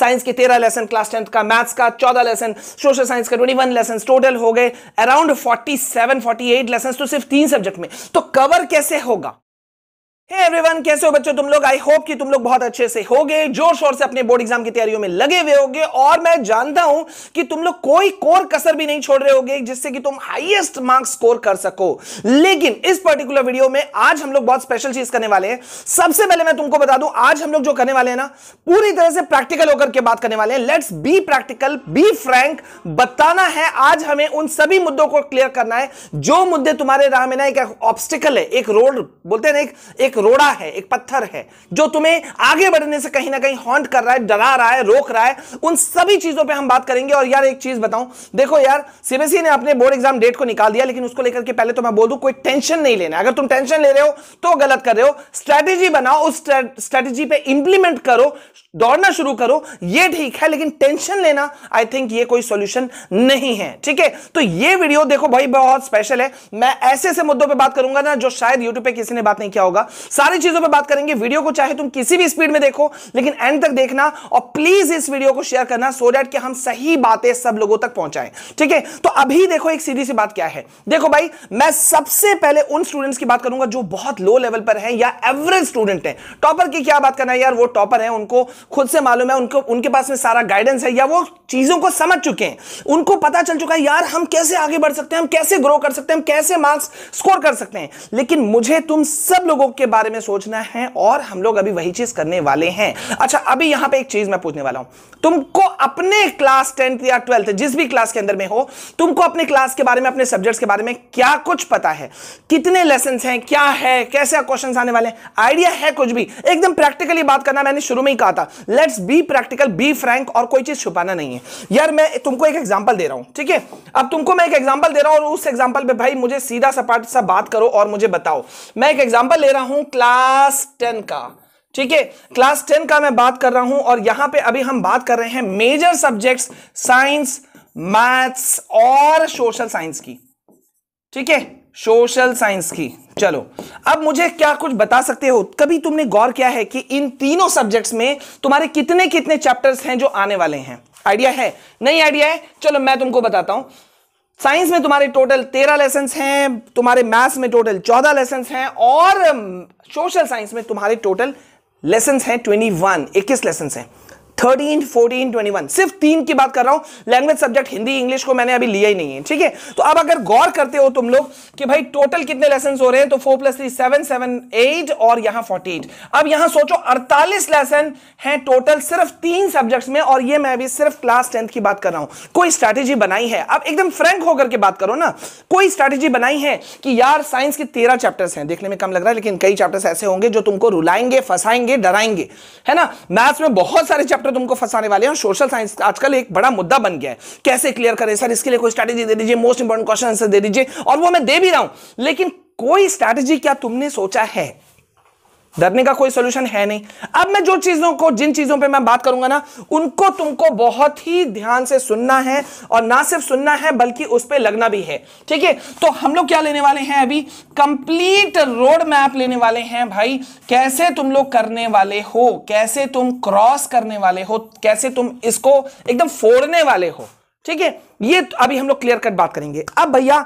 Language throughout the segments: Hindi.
साइंस के तेरह लेसन क्लास टेंथ का मैथ्स का चौदह लेसन सोशल साइंस का ट्वेंटी वन लेसन टोटल हो गए around forty seven forty eight lesson तो सिर्फ तीन सब्जेक्ट में तो कवर कैसे होगा हे hey एवरीवन कैसे हो बच्चों तुम लोग आई होप कि तुम लोग बहुत अच्छे से हो गए जोर शोर से अपने बोर्ड एग्जाम की तैयारियों में लगे हुए होगे और मैं जानता हूं कि तुम लोग कोई कोर कसर भी नहीं छोड़ रहे होगे जिससे कि तुम हाईएस्ट मार्क्स स्कोर कर सको लेकिन इस पर्टिकुलर वीडियो में आज हम लोग बहुत स्पेशल चीज करने वाले हैं सबसे पहले मैं तुमको बता दू आज हम लोग जो करने वाले हैं ना पूरी तरह से प्रैक्टिकल होकर के बात करने वाले हैं let's be practical be frank बताना है आज हमें उन सभी मुद्दों को क्लियर करना है जो मुद्दे तुम्हारे राह में ना एक ऑब्स्टिकल है एक रोड बोलते हैं ना एक एक रोड़ा है एक पत्थर है जो तुम्हें आगे बढ़ने से कहीं ना कहीं हॉन्ट कर रहा है डरा रहा है रोक रहा है उन सभी चीजों पर हम बात करेंगे और यार एक चीज बताऊं देखो यार सीबीएसई ने अपने बोर्ड एग्जाम डेट को निकाल दिया लेकिन उसको लेकर के पहले तो मैं बोल कोई टेंशन नहीं लेना अगर तुम टेंशन ले रहे हो तो गलत कर रहे हो स्ट्रैटेजी बनाओ उस स्ट्रैटेजी पे इंप्लीमेंट करो दौड़ना शुरू करो ये ठीक है लेकिन टेंशन लेना आई थिंक ये कोई सोल्यूशन नहीं है ठीक है तो ये वीडियो देखो भाई बहुत स्पेशल है मैं ऐसे ऐसे मुद्दों पर बात करूंगा ना जो शायद यूट्यूब पे किसी ने बात नहीं किया होगा सारी चीजों पर बात करेंगे वीडियो को चाहे तुम किसी भी स्पीड में देखो लेकिन एंड तक देखना और प्लीज इस वीडियो को शेयर करना सो डेट कि हम सही बातें सब लोगों तक पहुंचाएं ठीक है तो अभी देखो एक सीधी सी बात क्या है देखो भाई मैं सबसे पहले उन स्टूडेंट्स की बात करूंगा जो बहुत लो लेवल पर है या एवरेज स्टूडेंट है टॉपर की क्या बात करना है यार वो टॉपर है उनको खुद से मालूम है उनको उनके पास में सारा गाइडेंस है या वो चीजों को समझ चुके हैं उनको पता चल चुका है यार हम कैसे आगे बढ़ सकते हैं हम कैसे ग्रो कर सकते हैं हम कैसे मार्क्स स्कोर कर सकते हैं लेकिन मुझे तुम सब लोगों के बारे में सोचना है और हम लोग अभी वही चीज करने वाले हैं अच्छा अभी यहां पे एक चीज मैं पूछने वाला हूं तुमको अपने क्लास टेंथ या ट्वेल्थ जिस भी क्लास के अंदर में हो तुमको अपने क्लास के बारे में अपने सब्जेक्ट्स के बारे में क्या कुछ पता है कितने लेसन हैं क्या है कैसे क्वेश्चन आने वाले हैं आइडिया है कुछ भी एकदम प्रैक्टिकली बात करना मैंने शुरू में ही कहा था let's be practical be frank और कोई चीज छुपाना नहीं है यार मैं तुमको एक एग्जाम्पल दे रहा हूं ठीक है अब तुमको मैं एक एग्जाम्पल दे रहा हूं और उस एग्जाम्पल पे भाई मुझे सीधा सपाट सा बात करो और मुझे बताओ मैं एक एग्जाम्पल ले रहा हूं क्लास टेन का ठीक है क्लास टेन का मैं बात कर रहा हूं और यहां पे अभी हम बात कर रहे हैं मेजर सब्जेक्ट्स साइंस मैथ्स और सोशल साइंस की ठीक है सोशल साइंस की चलो अब मुझे क्या कुछ बता सकते हो कभी तुमने गौर किया है कि इन तीनों सब्जेक्ट्स में तुम्हारे कितने कितने चैप्टर्स हैं जो आने वाले हैं आइडिया है नहीं आइडिया है चलो मैं तुमको बताता हूं साइंस में तुम्हारे टोटल तेरह लेसन हैं तुम्हारे मैथ्स में टोटल चौदह लेसन हैं और सोशल um, साइंस में तुम्हारे टोटल लेसन हैं ट्वेंटी वन इक्कीस लेसन हैं थर्टीन फोर्टीन ट्वेंटी वन सिर्फ तीन की बात कर रहा हूं लैंग्वेज सब्जेक्ट हिंदी इंग्लिश को मैंने अभी लिया ही नहीं है ठीक है तो अब अगर गौर करते हो तुम लोग कि भाई टोटल कितने लेसन हो रहे हैं तो four plus three seven seven eight और यहां फोर्टी एट अब यहां सोचो अड़तालीस लेसन है टोटल सिर्फ तीन सब्जेक्ट्स में और ये मैं अभी सिर्फ क्लास टेंथ की बात कर रहा हूं कोई स्ट्रैटेजी बनाई है अब एकदम फ्रेंक होकर के बात करो ना कोई स्ट्रैटेजी बनाई है कि यार साइंस के तेरह चैप्टर्स हैं देखने में कम लग रहा है लेकिन कई चैप्टर्स ऐसे होंगे जो तुमको रुलाएंगे फंसाएंगे डराएंगे है ना मैथ्स में बहुत सारे चैप्टर चैप्टर तुमको फंसाने वाले हैं सोशल साइंस आजकल एक बड़ा मुद्दा बन गया है कैसे क्लियर करें सर इसके लिए कोई स्ट्रैटेजी दे दीजिए मोस्ट इंपॉर्टेंट क्वेश्चन आंसर दे दीजिए और वो मैं दे भी रहा हूं लेकिन कोई स्ट्रैटेजी क्या तुमने सोचा है डरने का कोई सोल्यूशन है नहीं अब मैं जो चीजों को जिन चीजों पे मैं बात करूंगा ना उनको तुमको बहुत ही ध्यान से सुनना है और ना सिर्फ सुनना है बल्कि उस पर लगना भी है ठीक है तो हम लोग क्या लेने वाले हैं अभी कंप्लीट रोड मैप लेने वाले हैं भाई कैसे तुम लोग करने वाले हो कैसे तुम क्रॉस करने वाले हो कैसे तुम इसको एकदम फोड़ने वाले हो ठीक है ये तो अभी हम लोग क्लियर कट बात करेंगे अब भैया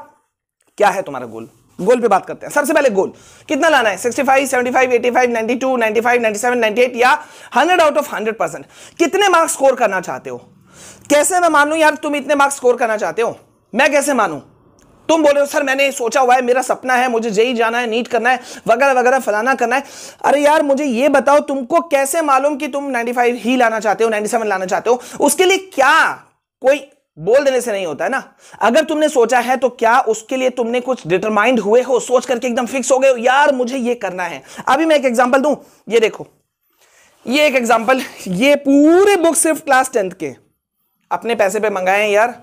क्या है तुम्हारा गोल गोल पे बात करते हैं सबसे पहले गोल कितना लाना है 65, 75, 85, 92, 95, 97, 98 या 100 आउट ऑफ 100 परसेंट कितने मार्क्स स्कोर करना चाहते हो कैसे मैं मानूं यार तुम इतने मार्क्स स्कोर करना चाहते हो मैं कैसे मानू तुम बोले हो सर मैंने सोचा हुआ है मेरा सपना है मुझे जेई जाना है नीट करना है वगैरह वगैरह फलाना करना है अरे यार मुझे ये बताओ तुमको कैसे मालूम कि तुम 95 ही लाना चाहते हो 97 लाना चाहते हो उसके लिए क्या कोई बोल देने से नहीं होता है ना अगर तुमने सोचा है तो क्या उसके लिए तुमने कुछ डिटरमाइंड हुए हो सोच करके एकदम फिक्स हो गए हो यार मुझे ये करना है अभी मैं एक एग्जांपल दूं ये देखो ये एक एग्जांपल ये पूरे बुक सिर्फ क्लास टेंथ के अपने पैसे पे मंगाए हैं यार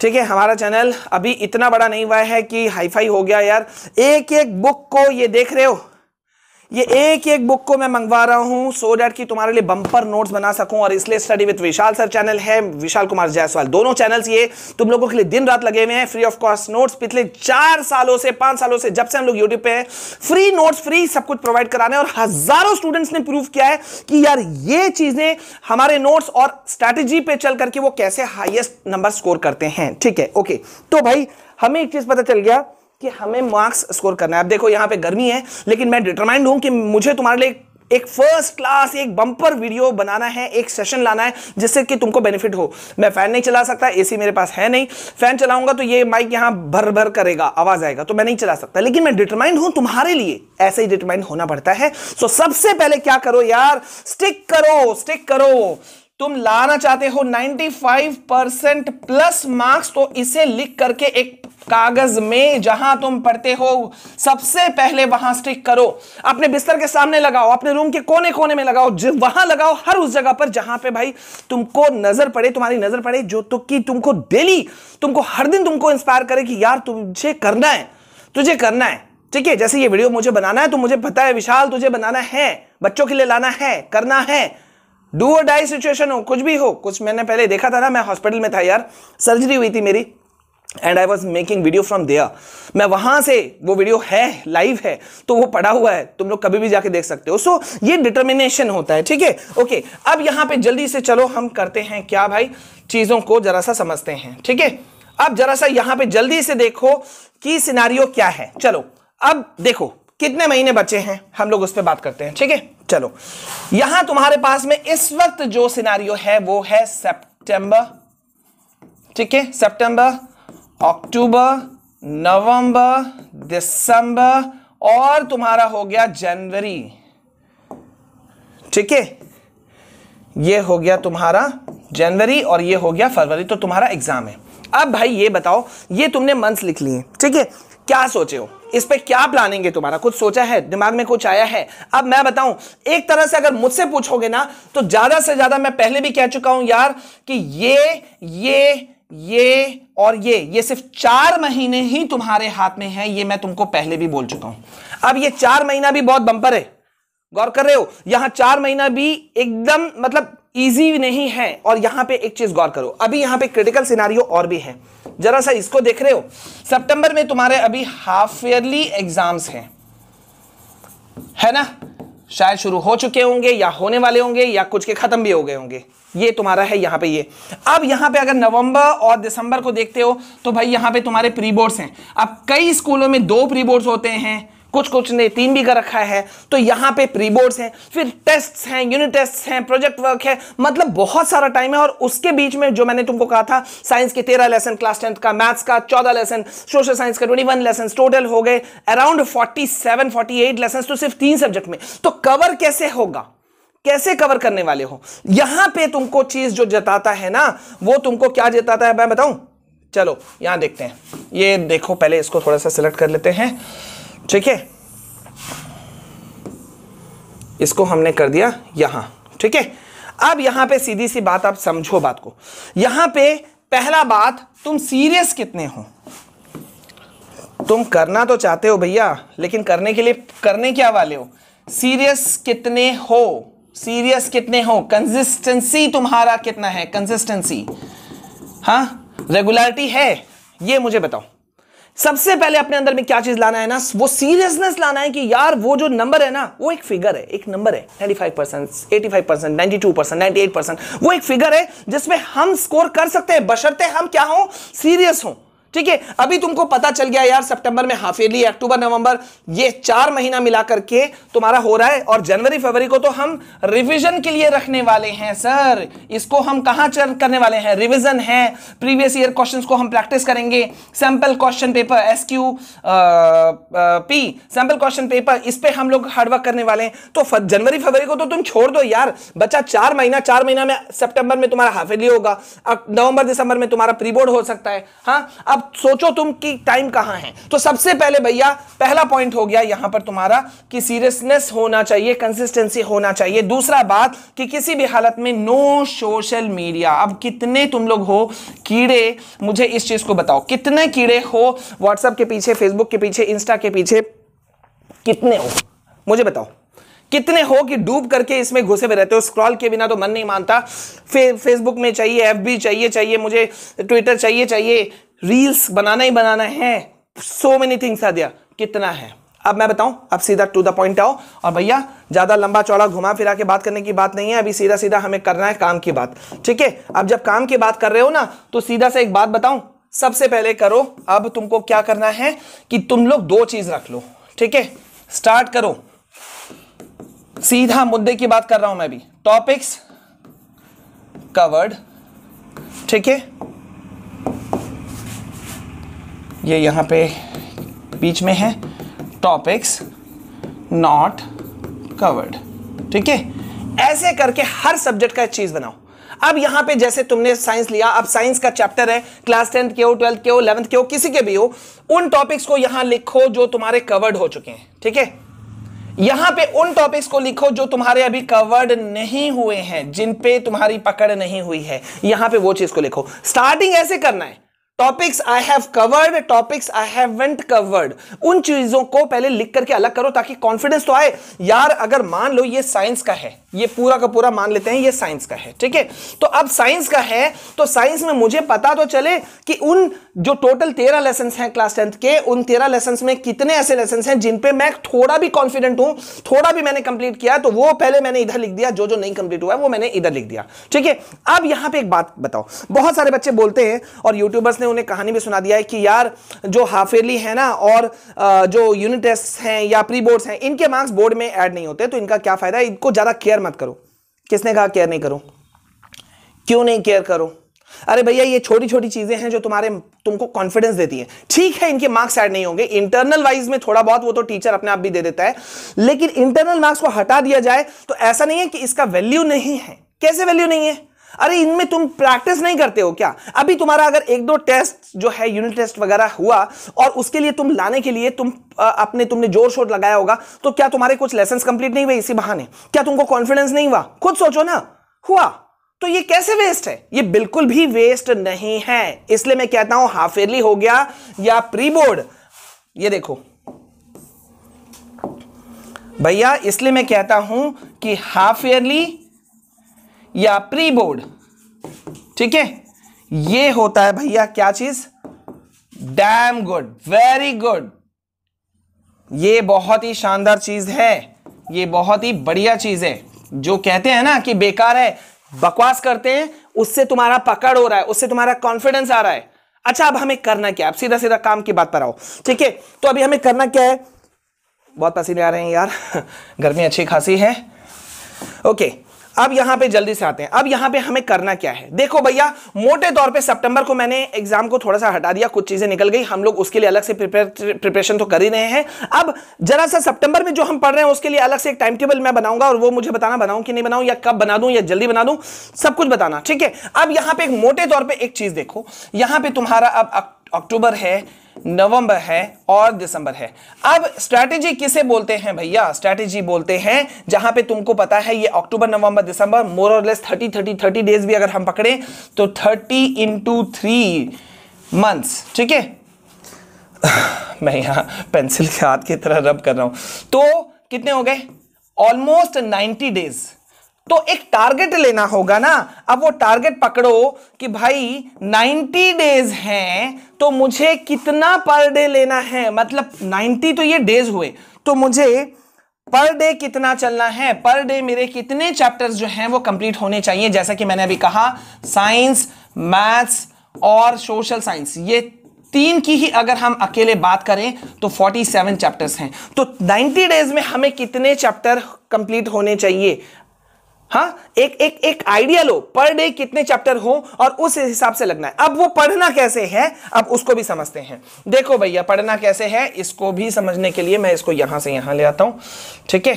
ठीक है हमारा चैनल अभी इतना बड़ा नहीं हुआ है कि हाईफाई हो गया यार एक एक बुक को ये देख रहे हो ये एक एक बुक को मैं मंगवा रहा हूं सो डेट कि तुम्हारे लिए बम्पर नोट्स बना सकूं और इसलिए study with Vishal sir channel है विशाल कुमार जायसवाल दोनों चैनल्स ये तुम लोगों के लिए दिन रात लगे हुए हैं फ्री ऑफ कॉस्ट नोट्स पिछले चार सालों से पांच सालों से जब से हम लोग यूट्यूब पे हैं फ्री नोट्स फ्री सब कुछ प्रोवाइड कराने और हजारों स्टूडेंट्स ने प्रूव किया है कि यार ये चीजें हमारे नोट्स और स्ट्रैटेजी पे चल करके वो कैसे हाइएस्ट नंबर स्कोर करते हैं ठीक है ओके तो भाई हमें एक चीज पता चल गया कि हमें मार्क्स स्कोर करना है अब देखो यहां पे गर्मी है लेकिन मैं डिटरमाइंड हूं कि मुझे तुम्हारे लिए एक फर्स्ट क्लास एक बम्पर वीडियो बनाना है एक सेशन लाना है जिससे कि तुमको बेनिफिट हो मैं फैन नहीं चला सकता एसी मेरे पास है नहीं फैन चलाऊंगा तो ये माइक यहां भर भर करेगा आवाज आएगा तो मैं नहीं चला सकता लेकिन मैं डिटरमाइंड हूं तुम्हारे लिए ऐसे ही डिटरमाइंड होना पड़ता है सो सबसे पहले क्या करो यार स्टिक करो स्टिक करो तुम लाना चाहते हो 95 परसेंट प्लस मार्क्स तो इसे लिख करके एक कागज में जहां तुम पढ़ते हो सबसे पहले वहां स्टिक करो अपने बिस्तर के सामने लगाओ अपने रूम के कोने कोने में लगाओ वहां लगाओ हर उस जगह पर जहां पे भाई तुमको नजर पड़े तुम्हारी नजर पड़े जो तो कि तुमको डेली तुमको हर दिन तुमको इंस्पायर करे कि यार तुझे करना है तुझे करना है ठीक है जैसे ये वीडियो मुझे बनाना है तो मुझे पता है विशाल तुझे बनाना है बच्चों के लिए लाना है करना है डू और डाई सिचुएशन हो कुछ भी हो कुछ मैंने पहले देखा था ना मैं हॉस्पिटल में था यार सर्जरी हुई थी मेरी and I was making video from there मैं वहां से वो वीडियो है लाइव है तो वो पड़ा हुआ है तुम लोग कभी भी जाके देख सकते हो सो so, ये डिटर्मिनेशन होता है ठीक है ओके अब यहां पे जल्दी से चलो हम करते हैं क्या भाई चीजों को जरा सा समझते हैं ठीक है अब जरा सा यहां पे जल्दी से देखो कि सिनारियो क्या है चलो अब देखो कितने महीने बचे हैं हम लोग उस पर बात करते हैं ठीक है चलो यहां तुम्हारे पास में इस वक्त जो सिनारियो है वो है सेप्टेंबर ठीक है सेप्टेंबर अक्टूबर नवंबर दिसंबर और तुम्हारा हो गया जनवरी ठीक है ये हो गया तुम्हारा जनवरी और ये हो गया फरवरी तो तुम्हारा एग्जाम है अब भाई ये बताओ ये तुमने मंथ्स लिख लिए ठीक है क्या सोचे हो इस पे क्या प्लानिंग है तुम्हारा कुछ सोचा है दिमाग में कुछ आया है अब मैं बताऊं एक तरह से अगर मुझसे पूछोगे ना तो ज्यादा से ज्यादा मैं पहले भी कह चुका हूं यार कि ये ये ये और ये ये सिर्फ चार महीने ही तुम्हारे हाथ में है ये मैं तुमको पहले भी बोल चुका हूं अब ये चार महीना भी बहुत बंपर है गौर कर रहे हो यहां चार महीना भी एकदम मतलब इजी नहीं है और यहां पे एक चीज गौर करो अभी यहां पे क्रिटिकल सिनारियो और भी है जरा सा इसको देख रहे हो सितंबर में तुम्हारे अभी हाफ ईयरली एग्जाम्स हैं है ना शायद शुरू हो चुके होंगे या होने वाले होंगे या कुछ के खत्म भी हो गए होंगे ये तुम्हारा है यहां पे ये अब यहां पे अगर नवंबर और दिसंबर को देखते हो तो भाई यहां पे तुम्हारे प्री बोर्ड्स हैं अब कई स्कूलों में दो प्री बोर्ड्स होते हैं कुछ कुछ ने तीन भी कर रखा है तो यहां पे प्री बोर्ड्स हैं फिर टेस्ट्स हैं यूनिट टेस्ट्स हैं प्रोजेक्ट वर्क है मतलब बहुत सारा टाइम है और उसके बीच में जो मैंने तुमको कहा था साइंस के तेरह लेसन क्लास टेंथ का मैथ्स का चौदह लेसन सोशल साइंस का ट्वेंटी वन लेसन टोटल हो गए around forty seven forty eight lesson तो सिर्फ तीन सब्जेक्ट में तो कवर कैसे होगा कैसे कवर करने वाले हो यहां पे तुमको चीज जो जताता है ना वो तुमको क्या जताता है मैं बताऊं चलो यहां देखते हैं ये देखो पहले इसको थोड़ा सा सिलेक्ट कर लेते हैं ठीक है इसको हमने कर दिया यहां ठीक है अब यहां पे सीधी सी बात आप समझो बात को यहां पे पहला बात तुम सीरियस कितने हो तुम करना तो चाहते हो भैया लेकिन करने के लिए करने क्या वाले हो सीरियस कितने हो सीरियस कितने हो कंसिस्टेंसी तुम्हारा कितना है कंसिस्टेंसी हा रेगुलरिटी है ये मुझे बताओ सबसे पहले अपने अंदर में क्या चीज लाना है ना वो सीरियसनेस लाना है कि यार वो जो नंबर है ना वो एक फिगर है एक नंबर है 95 percent eighty percent ninety percent ninety percent वो एक फिगर है जिसमें हम स्कोर कर सकते हैं बशर्ते हम क्या हो सीरियस हों ठीक है अभी तुमको पता चल गया यार सितंबर में हाफ ईयरली अक्टूबर नवंबर ये चार महीना मिलाकर के तुम्हारा हो रहा है और जनवरी फरवरी को तो हम रिविजन के लिए रखने वाले हैं सर इसको हम कहां कहाँ करने वाले हैं रिविजन है प्रीवियस ईयर क्वेश्चन को हम प्रैक्टिस करेंगे sample question paper S Q P sample question paper इस पर हम लोग हार्डवर्क करने वाले हैं तो जनवरी फरवरी को तो तुम छोड़ दो यार बच्चा चार महीना चार महीना में सितंबर में तुम्हारा हाफ ईयरली होगा नवंबर दिसंबर में तुम्हारा प्री बोर्ड हो सकता है हाँ अब सोचो तुम कि टाइम कहां है तो सबसे पहले भैया पहला पॉइंट हो गया यहां पर तुम्हारा कि सीरियसनेस होना चाहिए कंसिस्टेंसी होना चाहिए दूसरा बात कि किसी भी हालत में नो सोशल मीडिया अब कितने तुम लोग हो कीड़े मुझे इस चीज को बताओ कितने कीड़े हो व्हाट्सएप के पीछे फेसबुक के पीछे इंस्टा के पीछे कितने हो मुझे बताओ कितने हो कि डूब करके इसमें घुसे हुए रहते हो स्क्रॉल के बिना तो मन नहीं मानता फे, फेसबुक में चाहिए एफ चाहिए चाहिए मुझे ट्विटर चाहिए चाहिए रील्स बनाना ही बनाना है सो मेनी थिंग्स आ दिया कितना है अब मैं बताऊं अब सीधा टू द पॉइंट आओ और भैया ज़्यादा लंबा चौड़ा घुमा फिरा के बात करने की बात नहीं है अभी सीधा सीधा हमें करना है काम की बात ठीक है अब जब काम की बात कर रहे हो ना तो सीधा से एक बात बताऊं सबसे पहले करो अब तुमको क्या करना है कि तुम लोग दो चीज़ रख लो ठीक है स्टार्ट करो सीधा मुद्दे की बात कर रहा हूं मैं भी टॉपिक्स कवर्ड ठीक है ये यहाँ पे बीच में है टॉपिक्स नॉट कवर्ड ठीक है ऐसे करके हर सब्जेक्ट का चीज़ बनाओ अब यहां पे जैसे तुमने साइंस लिया अब साइंस का चैप्टर है क्लास टेंथ के हो ट्वेल्थ के हो इलेवंथ के हो किसी के भी हो उन टॉपिक्स को यहां लिखो जो तुम्हारे कवर्ड हो चुके हैं ठीक है यहां पे उन टॉपिक्स को लिखो जो तुम्हारे अभी कवर्ड नहीं हुए हैं जिन पे तुम्हारी पकड़ नहीं हुई है यहां पे वो चीज को लिखो स्टार्टिंग ऐसे करना है topics I have covered topics I haven't covered उन चीजों को पहले लिख करके अलग करो ताकि कॉन्फिडेंस तो आए यार अगर मान लो ये साइंस का है ये पूरा का पूरा मान लेते हैं ये साइंस का है ठीक है तो अब साइंस का है तो साइंस में मुझे पता तो चले कि उन जो टोटल तेरह लेसन हैं क्लास टेंथ के उन तेरह लेसन में कितने ऐसे लेसन हैं जिन पे मैं थोड़ा भी कॉन्फिडेंट हूं थोड़ा भी मैंने कंप्लीट किया तो वो पहले मैंने इधर लिख दिया जो जो नहीं कंप्लीट हुआ है वो मैंने इधर लिख दिया ठीक है अब यहां पर एक बात बताओ बहुत सारे बच्चे बोलते हैं और यूट्यूबर्स ने उन्हें कहानी भी सुना दिया है कि यार जो हाफ एयरली है ना और जो यूनिट टेस्ट हैं या प्री बोर्ड्स हैं इनके मार्क्स बोर्ड में एड नहीं होते तो इनका क्या फायदा है इनको ज्यादा केयर मत करो किसने कहा केयर नहीं करो क्यों नहीं केयर करो अरे भैया ये छोटी छोटी चीजें हैं जो तुम्हारे तुमको कॉन्फिडेंस देती हैं ठीक है इनके मार्क्स ऐड नहीं होंगे इंटरनल वाइज में थोड़ा बहुत वो तो टीचर अपने आप भी दे देता है लेकिन इंटरनल मार्क्स को हटा दिया जाए तो ऐसा नहीं है कि इसका वैल्यू नहीं है कैसे वैल्यू नहीं है अरे इनमें तुम प्रैक्टिस नहीं करते हो क्या अभी तुम्हारा अगर एक दो टेस्ट जो है यूनिट टेस्ट वगैरह हुआ और उसके लिए तुम लाने के लिए तुम अपने तुमने जोर शोर लगाया होगा तो क्या तुम्हारे कुछ लेसन कंप्लीट नहीं हुए इसी बहाने क्या तुमको कॉन्फिडेंस नहीं हुआ खुद सोचो ना हुआ तो ये कैसे वेस्ट है ये बिल्कुल भी वेस्ट नहीं है इसलिए मैं कहता हूं हाफ ईयरली हो गया या प्री बोर्ड ये देखो भैया इसलिए मैं कहता हूं कि हाफ ईयरली या प्री बोर्ड ठीक है ये होता है भैया क्या चीज डैम गुड वेरी गुड ये बहुत ही शानदार चीज है ये बहुत ही बढ़िया चीज है जो कहते हैं ना कि बेकार है बकवास करते हैं उससे तुम्हारा पकड़ हो रहा है उससे तुम्हारा कॉन्फिडेंस आ रहा है अच्छा अब हमें करना क्या है अब सीधा सीधा काम की बात पर आओ ठीक है तो अभी हमें करना क्या है बहुत पसीने आ रहे हैं यार गर्मी अच्छी खासी है ओके अब यहां पे जल्दी से आते हैं अब यहां पे हमें करना क्या है देखो भैया मोटे तौर पे सितंबर को मैंने एग्जाम को थोड़ा सा हटा दिया कुछ चीजें निकल गई हम लोग उसके लिए अलग से प्रिपरेशन तो कर ही रहे हैं अब जरा सा सितंबर में जो हम पढ़ रहे हैं उसके लिए अलग से एक टाइम टेबल मैं बनाऊंगा और वो मुझे बताना बनाऊं कि नहीं बनाऊं या कब बना दू या जल्दी बना दू सब कुछ बताना ठीक है अब यहां पर मोटे तौर पर एक चीज देखो यहां पर तुम्हारा अब अक्टूबर है नवंबर है और दिसंबर है अब स्ट्रैटेजी किसे बोलते हैं भैया स्ट्रैटेजी बोलते हैं जहां पे तुमको पता है ये अक्टूबर नवंबर दिसंबर मोर और less thirty thirty thirty days भी अगर हम पकड़े तो थर्टी इंटू थ्री मंथ्स ठीक है मैं यहां पेंसिल के हाथ की तरह रब कर रहा हूं तो कितने हो गए ऑलमोस्ट नाइन्टी डेज तो एक टारगेट लेना होगा ना अब वो टारगेट पकड़ो कि भाई 90 डेज हैं तो मुझे कितना पर डे लेना है मतलब 90 तो ये डेज हुए तो मुझे पर डे कितना चलना है पर डे मेरे कितने चैप्टर्स जो हैं वो कंप्लीट होने चाहिए जैसा कि मैंने अभी कहा साइंस मैथ्स और सोशल साइंस ये तीन की ही अगर हम अकेले बात करें तो 47 चैप्टर्स हैं तो 90 डेज में हमें कितने चैप्टर कंप्लीट होने चाहिए हाँ एक एक एक आइडिया लो पर डे कितने चैप्टर हो और उस हिसाब से लगना है अब वो पढ़ना कैसे है अब उसको भी समझते हैं देखो भैया पढ़ना कैसे है इसको भी समझने के लिए मैं इसको यहां से यहां ले आता हूं ठीक है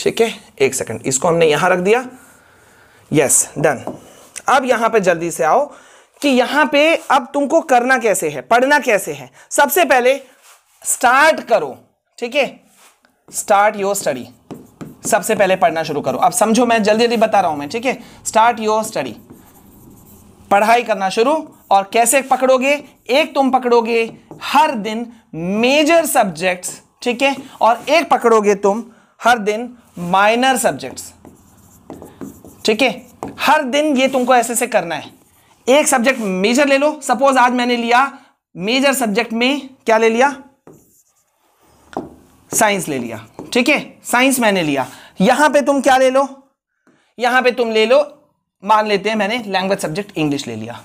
ठीक है एक सेकंड इसको हमने यहां रख दिया यस डन अब यहां पे जल्दी से आओ कि यहां पे अब तुमको करना कैसे है पढ़ना कैसे है सबसे पहले स्टार्ट करो ठीक है स्टार्ट योर स्टडी सबसे पहले पढ़ना शुरू करो अब समझो मैं जल्दी जल्दी बता रहा हूं मैं ठीक है स्टार्ट योर स्टडी पढ़ाई करना शुरू और कैसे पकड़ोगे एक तुम पकड़ोगे हर दिन मेजर सब्जेक्ट्स ठीक है और एक पकड़ोगे तुम हर दिन माइनर सब्जेक्ट्स ठीक है हर दिन ये तुमको ऐसे से करना है एक सब्जेक्ट मेजर ले लो सपोज आज मैंने लिया मेजर सब्जेक्ट में क्या ले लिया साइंस ले लिया ठीक है साइंस मैंने लिया यहां पे तुम क्या ले लो यहां पे तुम ले लो मान लेते हैं मैंने लैंग्वेज सब्जेक्ट इंग्लिश ले लिया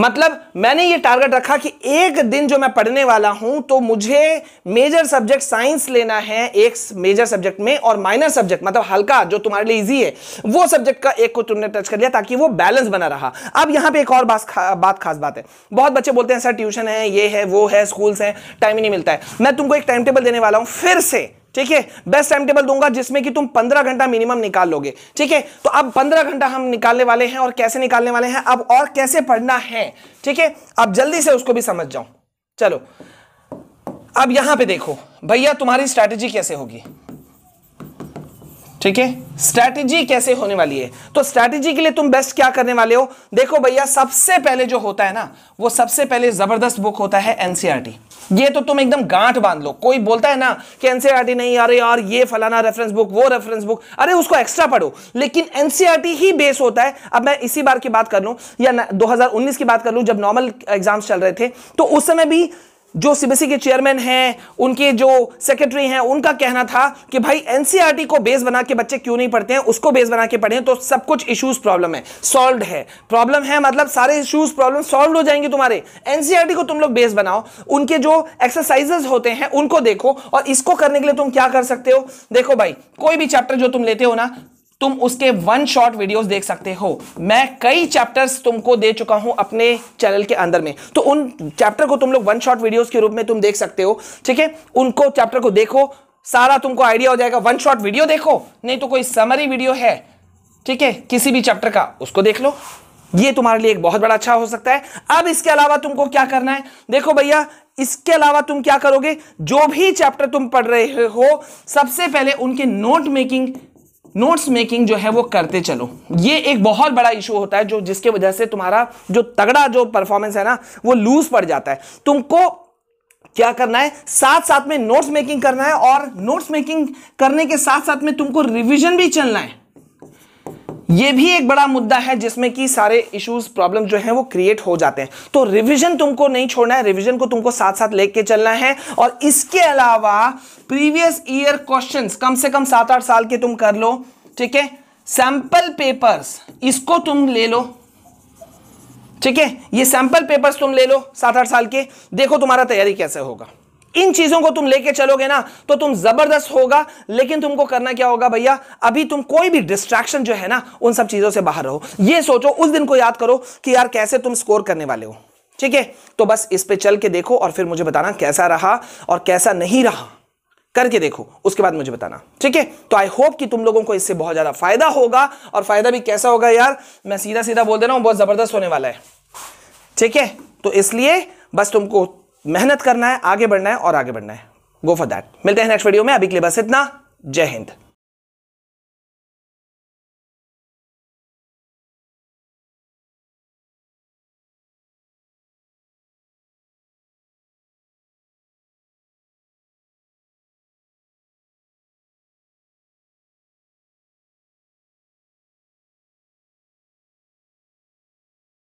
मतलब मैंने ये टारगेट रखा कि एक दिन जो मैं पढ़ने वाला हूं तो मुझे मेजर सब्जेक्ट साइंस लेना है एक मेजर सब्जेक्ट में और माइनर सब्जेक्ट मतलब हल्का जो तुम्हारे लिए इजी है वो सब्जेक्ट का एक को तुमने टच कर लिया ताकि वो बैलेंस बना रहा अब यहां पे एक और बात खा, बात खास बात है बहुत बच्चे बोलते हैं सर ट्यूशन है ये है वो है स्कूल्स है टाइम ही नहीं मिलता है मैं तुमको एक टाइम टेबल देने वाला हूं फिर से ठीक है बेस्ट टाइम टेबल दूंगा जिसमें कि तुम पंद्रह घंटा मिनिमम निकाल लोगे ठीक है तो अब पंद्रह घंटा हम निकालने वाले हैं और कैसे निकालने वाले हैं अब और कैसे पढ़ना है ठीक है अब जल्दी से उसको भी समझ जाओ चलो अब यहां पे देखो भैया तुम्हारी स्ट्रैटेजी कैसे होगी ठीक है स्ट्रैटेजी कैसे होने वाली है तो स्ट्रैटेजी के लिए तुम बेस्ट क्या करने वाले हो देखो भैया सबसे पहले जो होता है ना वो सबसे पहले जबरदस्त बुक होता है एनसीआरटी e ये तो तुम एकदम गांठ बांध लो कोई बोलता है ना कि एनसीआरटी e नहीं अरे यार ये फलाना रेफरेंस बुक वो रेफरेंस बुक अरे उसको एक्स्ट्रा पढ़ो लेकिन एनसीआरटी e ही बेस होता है अब मैं इसी बार की बात कर लू या 2019 की बात कर लू जब नॉर्मल एग्जाम्स चल रहे थे तो उस समय भी जो सीबीसी के चेयरमैन हैं उनके जो सेक्रेटरी हैं उनका कहना था कि भाई एनसीईआरटी e को बेस बना के बच्चे क्यों नहीं पढ़ते हैं उसको बेस बना के पढ़े तो सब कुछ इश्यूज प्रॉब्लम है सॉल्व है प्रॉब्लम है मतलब सारे इश्यूज प्रॉब्लम सॉल्व हो जाएंगे तुम्हारे एनसीईआरटी e को तुम लोग बेस बनाओ उनके जो एक्सरसाइजेस होते हैं उनको देखो और इसको करने के लिए तुम क्या कर सकते हो देखो भाई कोई भी चैप्टर जो तुम लेते हो ना तुम उसके वन शॉट वीडियोस देख सकते हो मैं कई चैप्टर्स तुमको दे चुका हूं अपने चैनल के अंदर में तो उन चैप्टर को तुम लोग वन शॉट वीडियोस के रूप में तुम देख सकते हो ठीक है उनको चैप्टर को देखो सारा तुमको आइडिया हो जाएगा वन शॉट वीडियो देखो नहीं तो कोई समरी वीडियो है ठीक है किसी भी चैप्टर का उसको देख लो ये तुम्हारे लिए एक बहुत बड़ा अच्छा हो सकता है अब इसके अलावा तुमको क्या करना है देखो भैया इसके अलावा तुम क्या करोगे जो भी चैप्टर तुम पढ़ रहे हो सबसे पहले उनके नोट मेकिंग नोट्स मेकिंग जो है वो करते चलो ये एक बहुत बड़ा इशू होता है जो जिसके वजह से तुम्हारा जो तगड़ा जो परफॉर्मेंस है ना वो लूज पड़ जाता है तुमको क्या करना है साथ साथ में नोट्स मेकिंग करना है और नोट्स मेकिंग करने के साथ साथ में तुमको रिवीजन भी चलना है ये भी एक बड़ा मुद्दा है जिसमें कि सारे इश्यूज प्रॉब्लम जो है वो क्रिएट हो जाते हैं तो रिवीजन तुमको नहीं छोड़ना है रिवीजन को तुमको साथ साथ लेके चलना है और इसके अलावा प्रीवियस ईयर क्वेश्चंस कम से कम सात आठ साल के तुम कर लो ठीक है सैंपल पेपर्स इसको तुम ले लो ठीक है ये सैंपल पेपर्स तुम ले लो सात आठ साल के देखो तुम्हारा तैयारी कैसे होगा इन चीजों को तुम लेके चलोगे ना तो तुम जबरदस्त होगा लेकिन तुमको करना क्या होगा भैया अभी तुम कोई भी डिस्ट्रैक्शन जो है ना उन सब चीजों से बाहर रहो ये सोचो उस दिन को याद करो कि यार कैसे तुम स्कोर करने वाले हो ठीक है तो बस इस पे चल के देखो और फिर मुझे बताना कैसा रहा और कैसा नहीं रहा करके देखो उसके बाद मुझे बताना ठीक है तो आई होप कि तुम लोगों को इससे बहुत ज्यादा फायदा होगा और फायदा भी कैसा होगा यार मैं सीधा सीधा बोल दे रहा हूं बहुत जबरदस्त होने वाला है ठीक है तो इसलिए बस तुमको मेहनत करना है आगे बढ़ना है और आगे बढ़ना है गो फॉर दैट मिलते हैं नेक्स्ट वीडियो में अभी के लिए बस इतना जय हिंद